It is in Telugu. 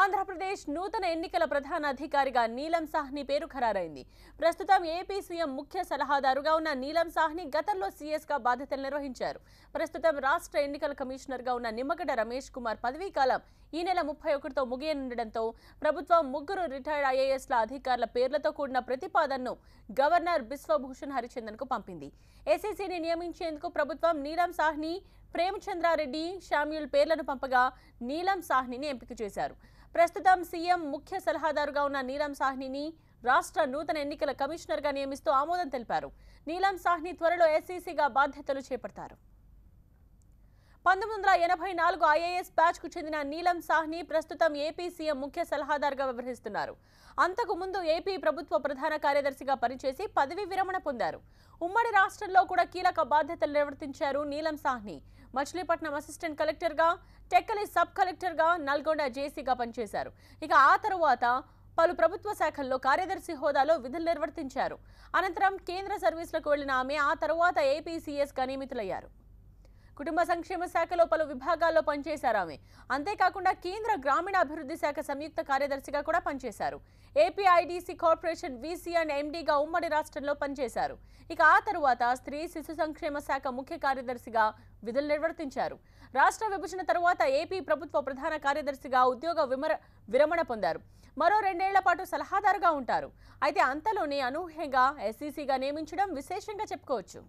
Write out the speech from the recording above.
ఆంధ్రప్రదేశ్ నూతన ఎన్నికల ప్రధాన అధికారిగా నీలం సాహ్ని పేరు ఖరారైంది ప్రస్తుతం ఏపీ సీఎం ముఖ్య సలహాదారుగా ఉన్న నీలం సాహ్ని గతంలో సీఎస్గా బాధ్యతలు నిర్వహించారు ప్రస్తుతం రాష్ట్ర ఎన్నికల కమిషనర్గా ఉన్న నిమ్మగడ్డ రమేష్ కుమార్ పదవీ కాలం ఈ నెల ముప్పై ఒకటితో ముగియనుండటంతో ప్రభుత్వం ముగ్గురు రిటైర్డ్ ఐఏఎస్ల అధికారుల పేర్లతో కూడిన ప్రతిపాదనను గవర్నర్ బిశ్వభూషణ్ హరిచందన్కు పంపింది ఎస్ఈసీని నియమించేందుకు ప్రభుత్వం నీలం సాహ్ని ప్రేమచంద్రారెడ్డి షామ్యుల్ పేర్లను పంపగా నీలం సాహ్నిని ఎంపిక చేశారు ప్రస్తుతం సీఎం ముఖ్య సలహాదారుగా ఉన్న నీలం సాహ్నిని రాష్ట్ర నూతన ఎన్నికల కమిషనర్గా నియమిస్తూ ఆమోదం తెలిపారు నీలం సాహ్ని త్వరలో ఎస్సీసీగా e బాధ్యతలు చేపడతారు పంతొమ్మిది వందల ఎనభై నాలుగు ఐఏఎస్ బ్యాచ్కు చెందిన నీలం సాహ్ని ప్రస్తుతం ఏపీ సీఎం ముఖ్య సలహాదారుగా వ్యవహరిస్తున్నారు అంతకు ముందు ఏపీ ప్రభుత్వ ప్రధాన కార్యదర్శిగా పనిచేసి పదవి విరమణ పొందారు ఉమ్మడి రాష్ట్రంలో కూడా కీలక బాధ్యతలు నిర్వర్తించారు నీలం సాహ్ని మచిలీపట్నం అసిస్టెంట్ కలెక్టర్గా టెక్కలి సబ్ కలెక్టర్గా నల్గొండ జేసీగా పనిచేశారు ఇక ఆ తరువాత పలు ప్రభుత్వ శాఖల్లో కార్యదర్శి హోదాలో విధులు నిర్వర్తించారు అనంతరం కేంద్ర సర్వీసులకు వెళ్లిన ఆమె ఆ తర్వాత ఏపీసీఎస్గా నియమితులయ్యారు కుటుంబ సంక్షేమ శాఖలో పలు విభాగాల్లో పనిచేశారు ఆమె అంతేకాకుండా కేంద్ర గ్రామీణాభివృద్ధి శాఖ సంయుక్త కార్యదర్శిగా కూడా పనిచేశారు ఏపీఐడిసి కార్పొరేషన్ వీసీ అండ్ ఎండీగా ఉమ్మడి రాష్ట్రంలో పనిచేశారు ఇక ఆ తరువాత స్త్రీ శిశు సంక్షేమ శాఖ ముఖ్య కార్యదర్శిగా విధులు నిర్వర్తించారు రాష్ట్ర విభజన తరువాత ఏపీ ప్రభుత్వ ప్రధాన కార్యదర్శిగా ఉద్యోగ విమర విరమణ పొందారు మరో రెండేళ్ల పాటు సలహాదారుగా ఉంటారు అయితే అంతలోనే అనూహ్యంగా ఎస్సీసీగా నియమించడం విశేషంగా చెప్పుకోవచ్చు